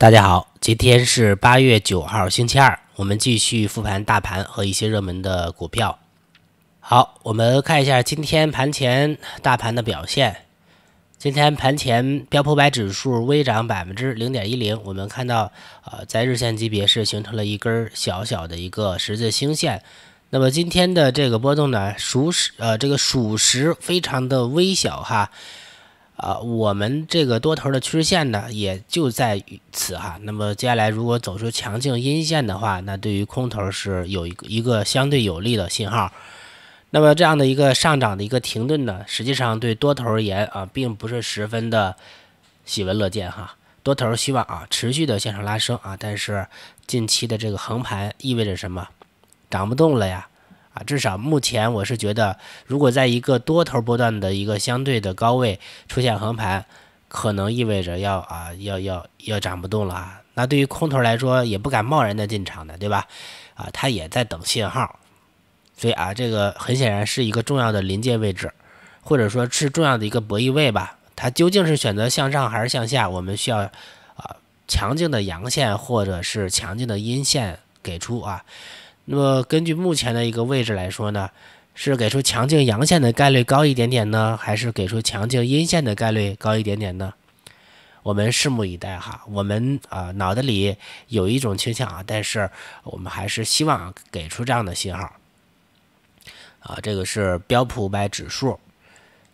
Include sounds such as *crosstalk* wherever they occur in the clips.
大家好，今天是八月九号星期二，我们继续复盘大盘和一些热门的股票。好，我们看一下今天盘前大盘的表现。今天盘前标普百指数微涨百分之零点一零，我们看到呃在日线级别是形成了一根小小的一个十字星线。那么今天的这个波动呢，属实呃这个属实非常的微小哈。啊，我们这个多头的趋势线呢，也就在于此哈。那么接下来如果走出强劲阴线的话，那对于空头是有一个一个相对有利的信号。那么这样的一个上涨的一个停顿呢，实际上对多头而言啊，并不是十分的喜闻乐见哈。多头希望啊持续的向上拉升啊，但是近期的这个横盘意味着什么？涨不动了呀。至少目前我是觉得，如果在一个多头波段的一个相对的高位出现横盘，可能意味着要啊要要要涨不动了。啊。那对于空头来说，也不敢贸然的进场的，对吧？啊，他也在等信号。所以啊，这个很显然是一个重要的临界位置，或者说是重要的一个博弈位吧。它究竟是选择向上还是向下？我们需要啊强劲的阳线或者是强劲的阴线给出啊。那么根据目前的一个位置来说呢，是给出强劲阳线的概率高一点点呢，还是给出强劲阴线的概率高一点点呢？我们拭目以待哈。我们啊脑袋里有一种倾向啊，但是我们还是希望给出这样的信号。啊，这个是标普五百指数，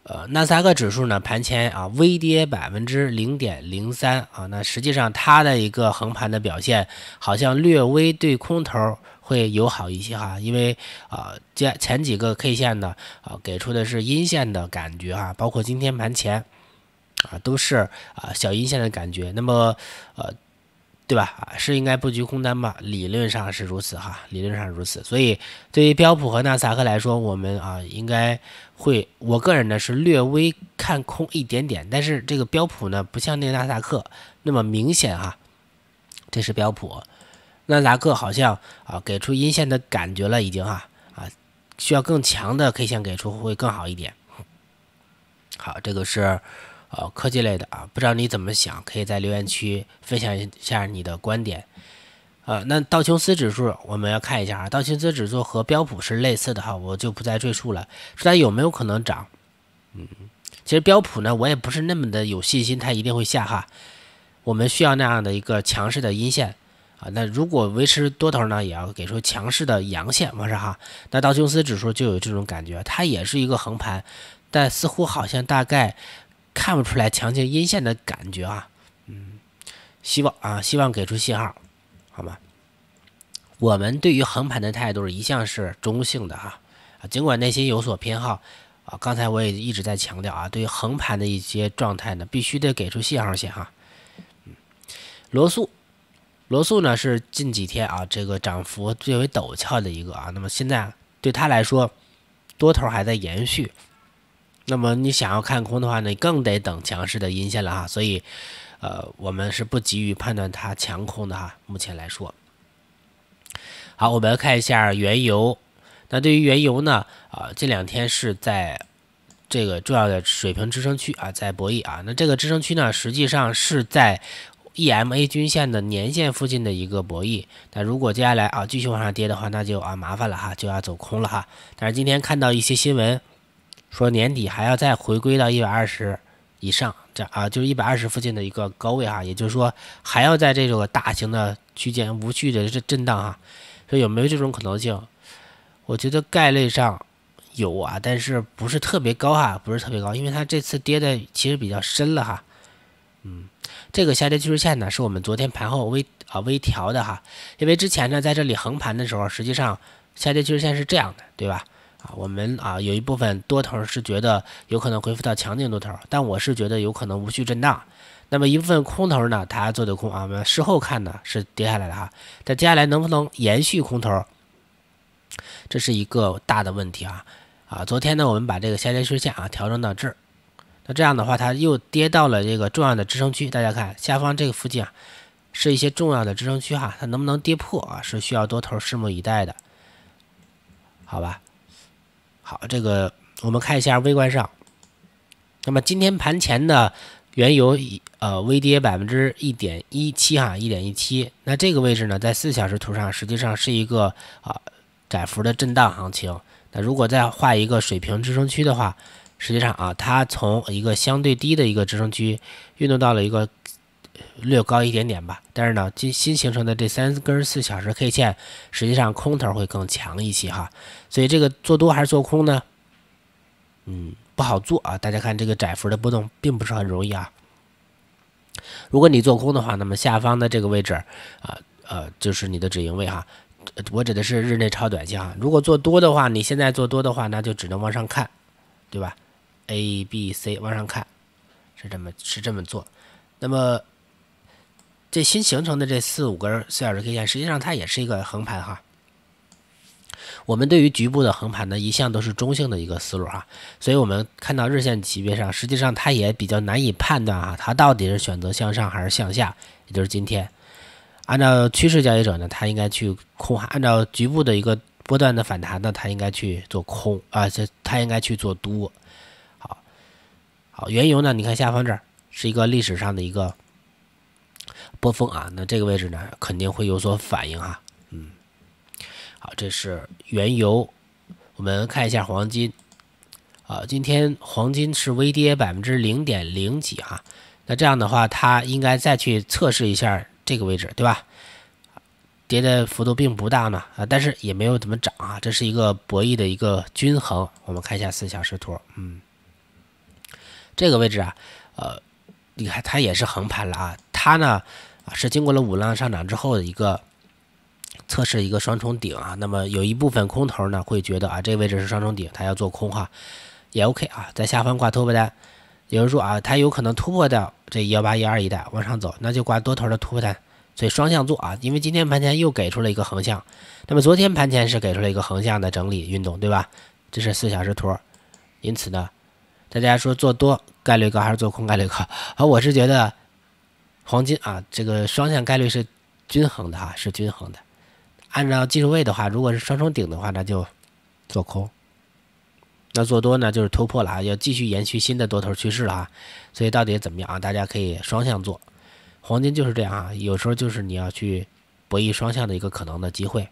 呃，纳斯达克指数呢盘前啊微跌百分之零点零三啊，那实际上它的一个横盘的表现好像略微对空头。会友好一些哈，因为啊，前前几个 K 线呢啊，给出的是阴线的感觉哈，包括今天盘前啊，都是啊小阴线的感觉。那么呃，对吧是应该布局空单吧？理论上是如此哈，理论上如此。所以对于标普和纳斯达克来说，我们啊应该会，我个人呢是略微看空一点点，但是这个标普呢不像那个纳斯达克那么明显哈，这是标普。纳达克好像啊，给出阴线的感觉了，已经哈啊，需要更强的 K 线给出会更好一点。好，这个是呃科技类的啊，不知道你怎么想，可以在留言区分享一下你的观点。呃，那道琼斯指数我们要看一下啊，道琼斯指数和标普是类似的哈，我就不再赘述了。说它有没有可能涨？嗯，其实标普呢，我也不是那么的有信心它一定会下哈。我们需要那样的一个强势的阴线。啊，那如果维持多头呢，也要给出强势的阳线往上哈。那道琼斯指数就有这种感觉，它也是一个横盘，但似乎好像大概看不出来强劲阴线的感觉啊。嗯，希望啊，希望给出信号，好吗？我们对于横盘的态度一向是中性的啊，尽管内心有所偏好啊。刚才我也一直在强调啊，对于横盘的一些状态呢，必须得给出信号线哈。嗯，罗素。罗素呢是近几天啊这个涨幅最为陡峭的一个啊，那么现在对他来说，多头还在延续，那么你想要看空的话呢，更得等强势的阴线了哈，所以呃我们是不急于判断它强空的哈，目前来说。好，我们来看一下原油，那对于原油呢啊这两天是在这个重要的水平支撑区啊在博弈啊，那这个支撑区呢实际上是在。EMA 均线的年线附近的一个博弈，那如果接下来啊继续往下跌的话，那就啊麻烦了哈，就要走空了哈。但是今天看到一些新闻说年底还要再回归到一百二十以上，这啊就是一百二十附近的一个高位哈，也就是说还要在这种大型的区间无序的这震荡哈，以有没有这种可能性？我觉得概率上有啊，但是不是特别高哈，不是特别高，因为它这次跌的其实比较深了哈，嗯。这个下跌趋势线呢，是我们昨天盘后微啊微调的哈，因为之前呢在这里横盘的时候，实际上下跌趋势线是这样的，对吧？啊，我们啊有一部分多头是觉得有可能恢复到强劲多头，但我是觉得有可能无序震荡。那么一部分空头呢，它做的空啊，我们事后看呢是跌下来的哈，但接下来能不能延续空头，这是一个大的问题啊啊！昨天呢我们把这个下跌趋势线啊调整到这。那这样的话，它又跌到了这个重要的支撑区。大家看下方这个附近啊，是一些重要的支撑区哈。它能不能跌破啊？是需要多头拭目以待的，好吧？好，这个我们看一下微观上。那么今天盘前的原油呃微跌百分之一点一七哈，一点一七。那这个位置呢，在四小时图上实际上是一个啊窄幅的震荡行情。那如果再画一个水平支撑区的话。实际上啊，它从一个相对低的一个支撑区运动到了一个略高一点点吧。但是呢，新新形成的这三根四小时 K 线，实际上空头会更强一些哈。所以这个做多还是做空呢？嗯，不好做啊。大家看这个窄幅的波动并不是很容易啊。如果你做空的话，那么下方的这个位置啊呃就是你的止盈位哈。我指的是日内超短线哈。如果做多的话，你现在做多的话，那就只能往上看，对吧？A、B、C 往上看是这么是这么做，那么这新形成的这四五根四小时 K 线，实际上它也是一个横盘哈。我们对于局部的横盘呢，一向都是中性的一个思路哈。所以我们看到日线级别上，实际上它也比较难以判断哈，它到底是选择向上还是向下，也就是今天按照趋势交易者呢，他应该去空按照局部的一个波段的反弹呢，他应该去做空啊，这他应该去做多。好，原油呢？你看下方这儿是一个历史上的一个波峰啊，那这个位置呢肯定会有所反应哈。嗯，好，这是原油。我们看一下黄金啊，今天黄金是微跌百分之零点零几啊，那这样的话它应该再去测试一下这个位置对吧？跌的幅度并不大嘛啊，但是也没有怎么涨啊，这是一个博弈的一个均衡。我们看一下四小时图，嗯。这个位置啊，呃，你看它也是横盘了啊，它呢是经过了五浪上涨之后的一个测试一个双重顶啊，那么有一部分空头呢会觉得啊这个位置是双重顶，它要做空哈，也 OK 啊，在下方挂突破单，有人说啊它有可能突破掉这幺八幺二一带往上走，那就挂多头的突破单，所以双向做啊，因为今天盘前又给出了一个横向，那么昨天盘前是给出了一个横向的整理运动，对吧？这是四小时图，因此呢。大家说做多概率高还是做空概率高？啊，我是觉得黄金啊，这个双向概率是均衡的哈，是均衡的。按照技术位的话，如果是双重顶的话，那就做空；那做多呢，就是突破了啊，要继续延续新的多头趋势了啊。所以到底怎么样啊？大家可以双向做，黄金就是这样啊，有时候就是你要去博弈双向的一个可能的机会。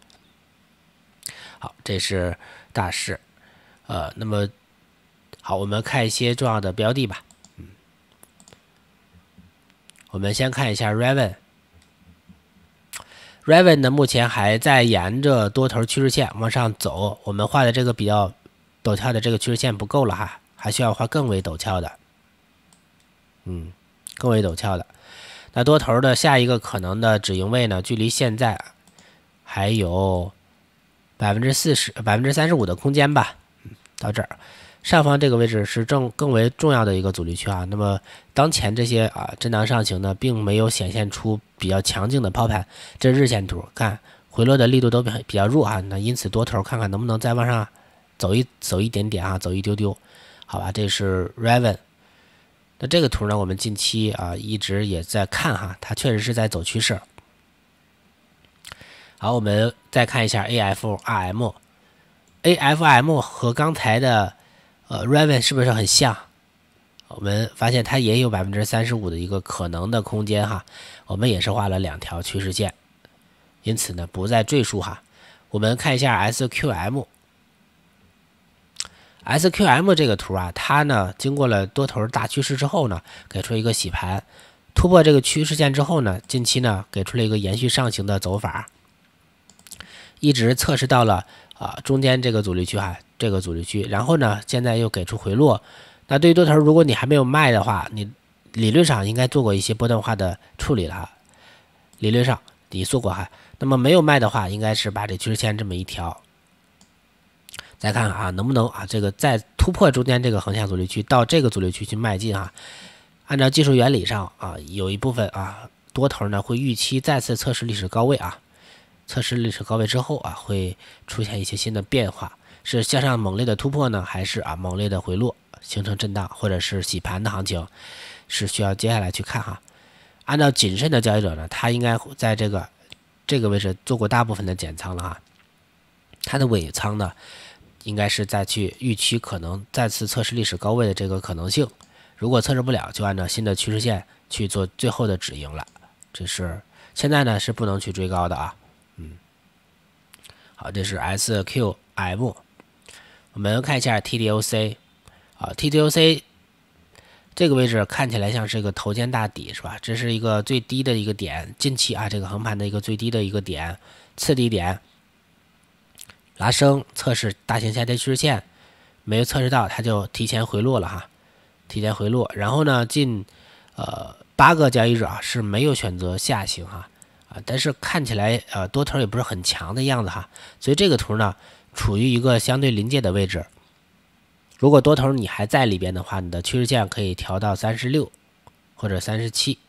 好，这是大势，呃，那么。好，我们看一些重要的标的吧。嗯，我们先看一下 REVEN。REVEN 呢，目前还在沿着多头趋势线往上走。我们画的这个比较陡峭的这个趋势线不够了哈，还需要画更为陡峭的。嗯，更为陡峭的。那多头的下一个可能的止盈位呢，距离现在还有百分之四十、百分之三十五的空间吧。到这儿。上方这个位置是正更为重要的一个阻力区啊。那么当前这些啊震荡上行呢，并没有显现出比较强劲的抛盘。这日线图，看回落的力度都比比较弱啊。那因此多头看看能不能再往上走一走一点点啊，走一丢丢。好吧，这是 r e v e n 那这个图呢，我们近期啊一直也在看哈，它确实是在走趋势。好，我们再看一下 AFRM，AFM 和刚才的。呃 r e v e n 是不是很像？我们发现它也有百分之三十五的一个可能的空间哈。我们也是画了两条趋势线，因此呢，不再赘述哈。我们看一下 SQM，SQM 这个图啊，它呢经过了多头大趋势之后呢，给出一个洗盘，突破这个趋势线之后呢，近期呢给出了一个延续上行的走法，一直测试到了啊中间这个阻力区哈。这个阻力区，然后呢，现在又给出回落。那对于多头，如果你还没有卖的话，你理论上应该做过一些波段化的处理了。理论上，你做过哈。那么没有卖的话，应该是把这趋势线这么一条，再看啊，能不能啊，这个再突破中间这个横向阻力区，到这个阻力区去迈进啊。按照技术原理上啊，有一部分啊多头呢会预期再次测试历史高位啊，测试历史高位之后啊会出现一些新的变化。是向上猛烈的突破呢，还是啊猛烈的回落，形成震荡，或者是洗盘的行情，是需要接下来去看哈。按照谨慎的交易者呢，他应该在这个这个位置做过大部分的减仓了哈。他的尾仓呢，应该是在去预期可能再次测试历史高位的这个可能性。如果测试不了，就按照新的趋势线去做最后的止盈了。这是现在呢是不能去追高的啊。嗯，好，这是 S Q M。我们看一下 T D O C 啊，T D O C 这个位置看起来像是一个头肩大底是吧？这是一个最低的一个点，近期啊这个横盘的一个最低的一个点，次低点拉升测试大型下跌趋势线，没有测试到它就提前回落了哈，提前回落。然后呢，近呃八个交易日啊是没有选择下行哈啊，但是看起来啊多头也不是很强的样子哈，所以这个图呢。处于一个相对临界的位置，如果多头你还在里边的话，你的趋势线可以调到三十六或者三十七，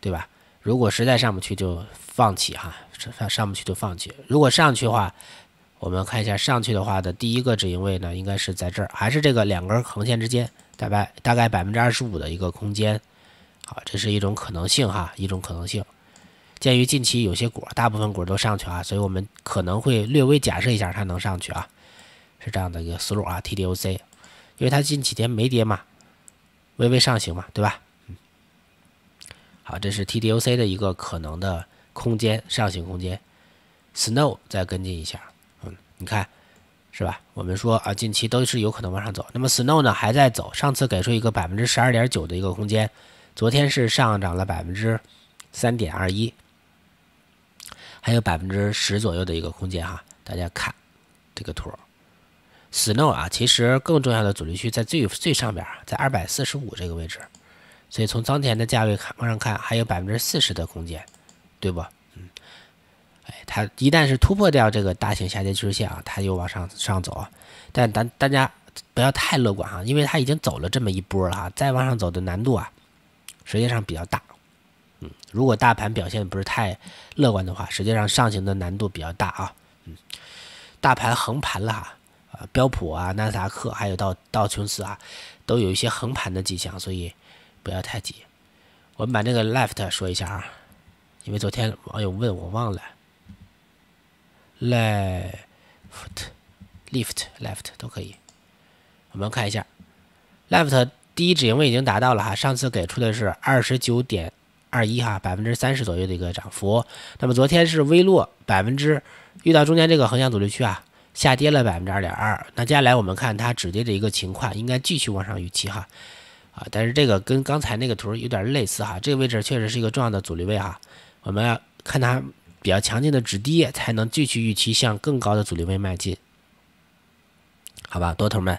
对吧？如果实在上不去就放弃哈，上上不去就放弃。如果上去的话，我们看一下上去的话的第一个止盈位呢，应该是在这儿，还是这个两根横线之间，大概大概百分之二十五的一个空间。好，这是一种可能性哈，一种可能性。鉴于近期有些股，大部分股都上去啊，所以我们可能会略微假设一下，它能上去啊，是这样的一个思路啊。T D O C，因为它近几天没跌嘛，微微上行嘛，对吧？好，这是 T D O C 的一个可能的空间，上行空间。Snow 再跟进一下，嗯，你看，是吧？我们说啊，近期都是有可能往上走。那么 Snow 呢，还在走，上次给出一个百分之十二点九的一个空间，昨天是上涨了百分之三点二一。还有百分之十左右的一个空间哈，大家看这个图，Snow 啊，其实更重要的阻力区在最最上边，在二百四十五这个位置，所以从当前的价位看，往上看还有百分之四十的空间，对不？嗯，哎，它一旦是突破掉这个大型下跌趋势线啊，它又往上上走，但咱大家不要太乐观哈，因为它已经走了这么一波了哈，再往上走的难度啊，实际上比较大。如果大盘表现不是太乐观的话，实际上上行的难度比较大啊。嗯，大盘横盘了哈，啊标普啊、纳斯达克还有道道琼斯啊，都有一些横盘的迹象，所以不要太急。我们把那个 left 说一下啊，因为昨天网友问我忘了，left、lift、left 都可以。我们看一下，left 第一止盈位已经达到了哈，上次给出的是二十九点。二一哈，百分之三十左右的一个涨幅。那么昨天是微弱百分之，遇到中间这个横向阻力区啊，下跌了百分之二点二。那接下来我们看它止跌的一个情况，应该继续往上预期哈。啊，但是这个跟刚才那个图有点类似哈，这个位置确实是一个重要的阻力位哈。我们要看它比较强劲的止跌，才能继续预期向更高的阻力位迈进。好吧，多头们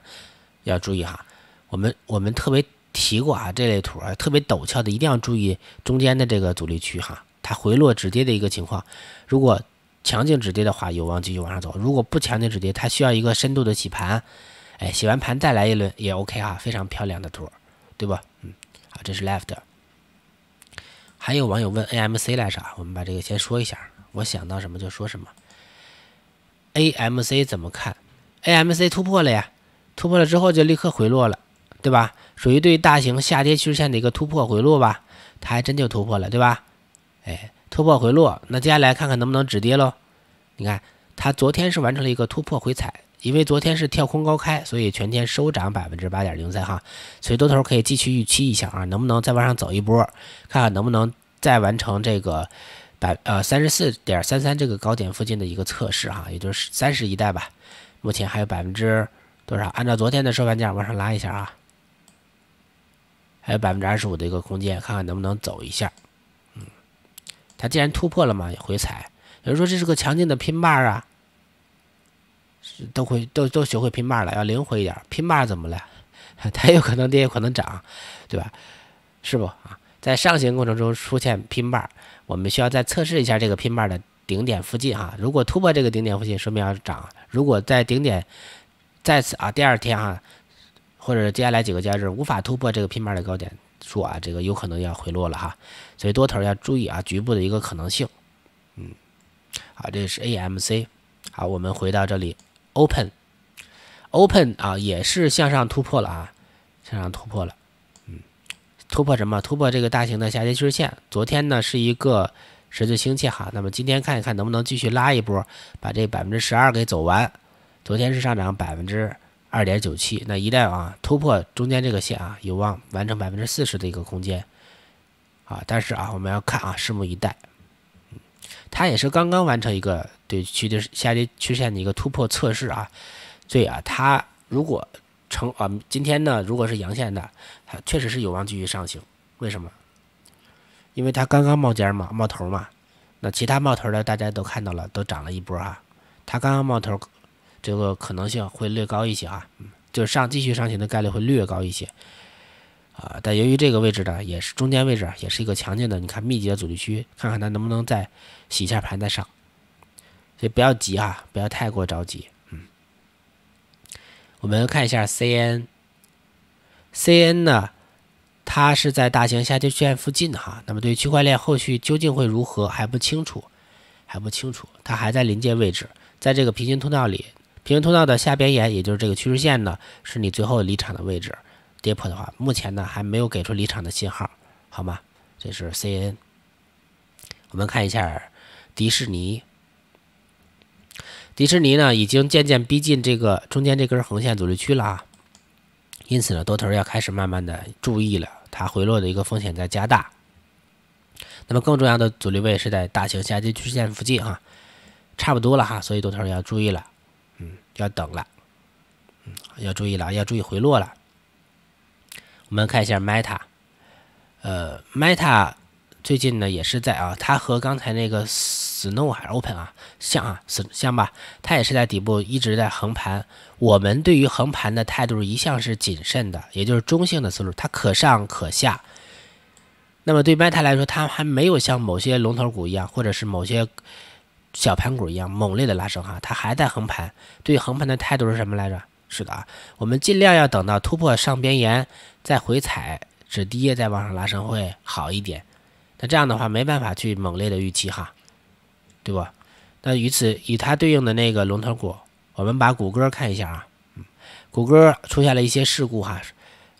要注意哈，我们我们特别。提过啊，这类图啊特别陡峭的，一定要注意中间的这个阻力区哈，它回落止跌的一个情况。如果强劲止跌的话，有望继续往上走；如果不强劲止跌，它需要一个深度的洗盘，哎，洗完盘再来一轮也 OK 啊，非常漂亮的图，对吧？嗯，好，这是 left。还有网友问 AMC 来着我们把这个先说一下，我想到什么就说什么。AMC 怎么看？AMC 突破了呀，突破了之后就立刻回落了。对吧？属于对大型下跌趋势线的一个突破回落吧？它还真就突破了，对吧？哎，突破回落，那接下来看看能不能止跌喽？你看，它昨天是完成了一个突破回踩，因为昨天是跳空高开，所以全天收涨百分之八点零三哈，所以多头可以继续预期一下啊，能不能再往上走一波？看看能不能再完成这个百呃三十四点三三这个高点附近的一个测试哈，也就是三十一带吧。目前还有百分之多少？按照昨天的收盘价往上拉一下啊。还有百分之二十五的一个空间，看看能不能走一下。嗯，它既然突破了嘛，也回踩。有人说这是个强劲的拼霸啊，是都会都都学会拼霸了，要灵活一点。拼霸怎么了？它 *laughs* 有可能跌，有可能涨，对吧？是不啊？在上行过程中出现拼霸，我们需要再测试一下这个拼霸的顶点附近啊。如果突破这个顶点附近，说明要涨；如果在顶点再次啊，第二天啊或者接下来几个交易日无法突破这个平板的高点，说啊，这个有可能要回落了哈，所以多头要注意啊，局部的一个可能性。嗯，好，这是 AMC。好，我们回到这里，Open，Open 啊，也是向上突破了啊，向上突破了。嗯，突破什么？突破这个大型的下跌趋势线。昨天呢是一个十字星切哈，那么今天看一看能不能继续拉一波，把这百分之十二给走完。昨天是上涨百分之。二点九七，那一旦啊突破中间这个线啊，有望完成百分之四十的一个空间啊。但是啊，我们要看啊，拭目以待。它也是刚刚完成一个对趋势下跌曲线的一个突破测试啊。所以啊，它如果成啊，今天呢如果是阳线的，它确实是有望继续上行。为什么？因为它刚刚冒尖嘛，冒头嘛。那其他冒头的大家都看到了，都涨了一波啊。它刚刚冒头。这个可能性会略高一些啊，就是上继续上行的概率会略高一些，啊，但由于这个位置呢，也是中间位置，也是一个强劲的，你看密集的阻力区，看看它能不能再洗一下盘再上，所以不要急啊，不要太过着急，嗯，我们看一下 C N C N 呢，它是在大型下跌线附近哈，那么对于区块链后续究竟会如何还不清楚，还不清楚，它还在临界位置，在这个平行通道里。平行通道的下边沿，也就是这个趋势线呢，是你最后离场的位置。跌破的话，目前呢还没有给出离场的信号，好吗？这是 C N。我们看一下迪士尼，迪士尼呢已经渐渐逼近这个中间这根横线阻力区了啊。因此呢，多头要开始慢慢的注意了，它回落的一个风险在加大。那么更重要的阻力位是在大型下跌趋势线附近啊，差不多了哈，所以多头要注意了。要等了，嗯，要注意了要注意回落了。我们看一下 Meta，呃，Meta 最近呢也是在啊，它和刚才那个 Snow 还是 Open 啊，像啊，像吧，它也是在底部一直在横盘。我们对于横盘的态度一向是谨慎的，也就是中性的思路，它可上可下。那么对 Meta 来说，它还没有像某些龙头股一样，或者是某些。小盘股一样猛烈的拉升哈，它还在横盘，对横盘的态度是什么来着？是的啊，我们尽量要等到突破上边沿再回踩止跌，再往上拉升会好一点。那这样的话没办法去猛烈的预期哈，对吧？那与此与它对应的那个龙头股，我们把谷歌看一下啊，嗯，谷歌出现了一些事故哈，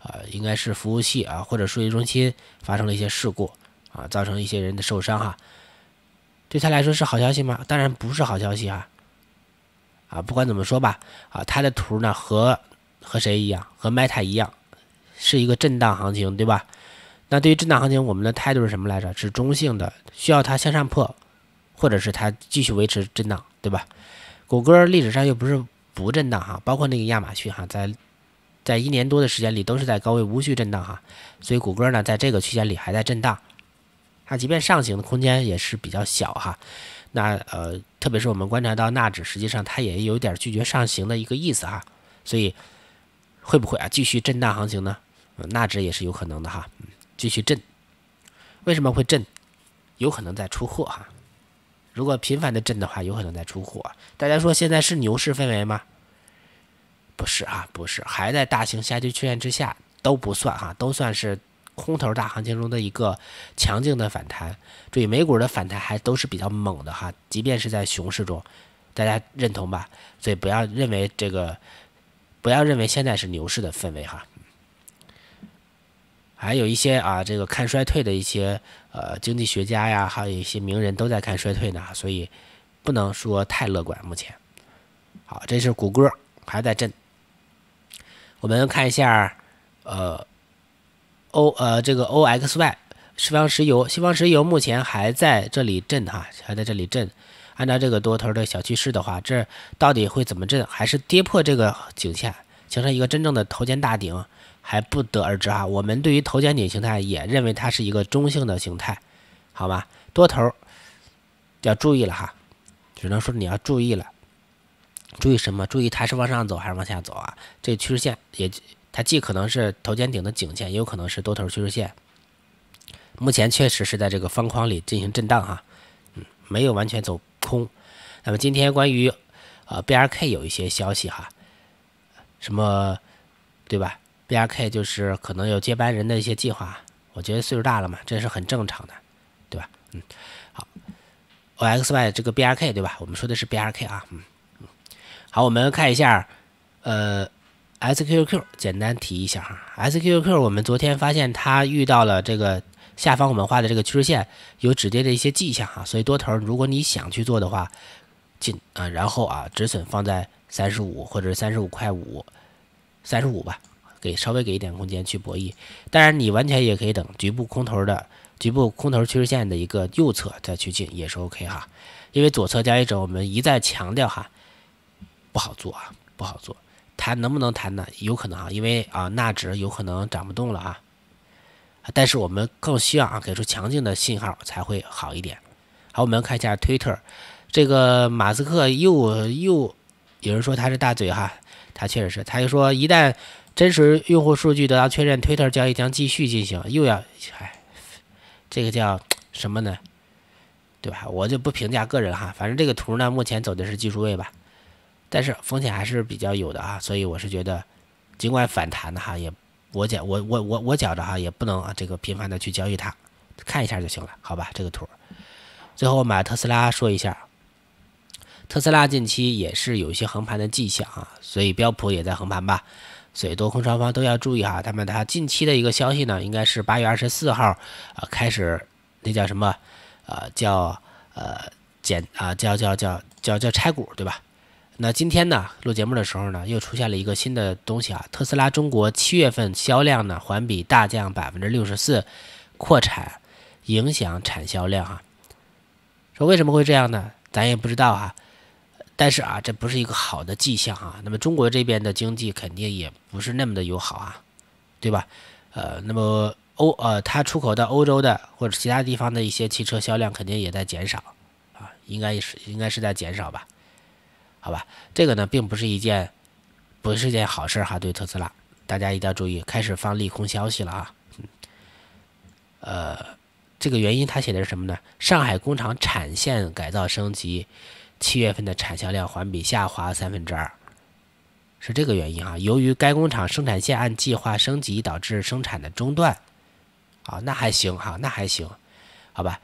呃，应该是服务器啊或者数据中心发生了一些事故啊，造成一些人的受伤哈。对他来说是好消息吗？当然不是好消息啊！啊，不管怎么说吧，啊，它的图呢和和谁一样？和 Meta 一样，是一个震荡行情，对吧？那对于震荡行情，我们的态度是什么来着？是中性的，需要它向上破，或者是它继续维持震荡，对吧？谷歌历史上又不是不震荡哈，包括那个亚马逊哈，在在一年多的时间里都是在高位无序震荡哈，所以谷歌呢在这个区间里还在震荡。它即便上行的空间也是比较小哈，那呃，特别是我们观察到纳指，实际上它也有点拒绝上行的一个意思哈，所以会不会啊继续震荡行情呢？纳指也是有可能的哈，继续震，为什么会震？有可能在出货哈，如果频繁的震的话，有可能在出货。大家说现在是牛市氛围吗？不是啊，不是，还在大型下跌曲线之下，都不算哈，都算是。空头大行情中的一个强劲的反弹，注意美股的反弹还都是比较猛的哈，即便是在熊市中，大家认同吧？所以不要认为这个，不要认为现在是牛市的氛围哈。还有一些啊，这个看衰退的一些呃经济学家呀，还有一些名人都在看衰退呢，所以不能说太乐观。目前，好，这是谷歌还在震，我们看一下呃。O 呃，这个 OXY 西方石油，西方石油目前还在这里震哈，还在这里震。按照这个多头的小趋势的话，这到底会怎么震？还是跌破这个颈线，形成一个真正的头肩大顶，还不得而知哈。我们对于头肩顶形态，也认为它是一个中性的形态，好吗？多头要注意了哈，只能说你要注意了，注意什么？注意它是往上走还是往下走啊？这趋势线也。它既可能是头肩顶的颈线，也有可能是多头趋势线。目前确实是在这个方框里进行震荡哈，嗯，没有完全走空。那么今天关于呃 BRK 有一些消息哈，什么对吧？BRK 就是可能有接班人的一些计划，我觉得岁数大了嘛，这是很正常的，对吧？嗯，好，OXY 这个 BRK 对吧？我们说的是 BRK 啊，嗯嗯，好，我们看一下，呃。s q q 简单提一下哈 s q q 我们昨天发现它遇到了这个下方我们画的这个趋势线有止跌的一些迹象啊，所以多头如果你想去做的话进啊，然后啊止损放在三十五或者三十五块五，三十五吧，给稍微给一点空间去博弈。当然你完全也可以等局部空头的局部空头趋势线的一个右侧再去进也是 OK 哈，因为左侧交易者我们一再强调哈，不好做啊，不好做。还能不能谈呢？有可能啊，因为啊，纳指有可能涨不动了啊。但是我们更希望啊，给出强劲的信号才会好一点。好，我们看一下 Twitter，这个马斯克又又有人说他是大嘴哈，他确实是，他就说一旦真实用户数据得到确认，Twitter 交易将继续进行。又要哎，这个叫什么呢？对吧？我就不评价个人哈，反正这个图呢，目前走的是技术位吧。但是风险还是比较有的啊，所以我是觉得，尽管反弹的哈也，我讲我我我我觉着哈也不能这个频繁的去交易它，看一下就行了，好吧？这个图，最后买特斯拉说一下，特斯拉近期也是有一些横盘的迹象啊，所以标普也在横盘吧，所以多空双方都要注意哈。他们它近期的一个消息呢，应该是八月二十四号啊开始，那叫什么啊？叫呃减啊？叫叫叫叫叫拆股对吧？那今天呢，录节目的时候呢，又出现了一个新的东西啊，特斯拉中国七月份销量呢，环比大降百分之六十四，扩产影响产销量啊，说为什么会这样呢？咱也不知道啊，但是啊，这不是一个好的迹象啊。那么中国这边的经济肯定也不是那么的友好啊，对吧？呃，那么欧呃，它出口到欧洲的或者其他地方的一些汽车销量肯定也在减少啊，应该也是应该是在减少吧。好吧，这个呢并不是一件，不是件好事哈。对特斯拉，大家一定要注意，开始放利空消息了啊。呃，这个原因他写的是什么呢？上海工厂产线改造升级，七月份的产销量环比下滑三分之二，是这个原因啊。由于该工厂生产线按计划升级，导致生产的中断。好，那还行哈，那还行。好吧，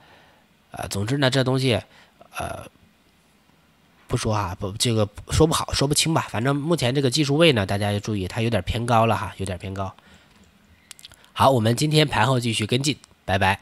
呃，总之呢，这东西，呃。不说啊，不这个说不好，说不清吧。反正目前这个技术位呢，大家要注意，它有点偏高了哈，有点偏高。好，我们今天盘后继续跟进，拜拜。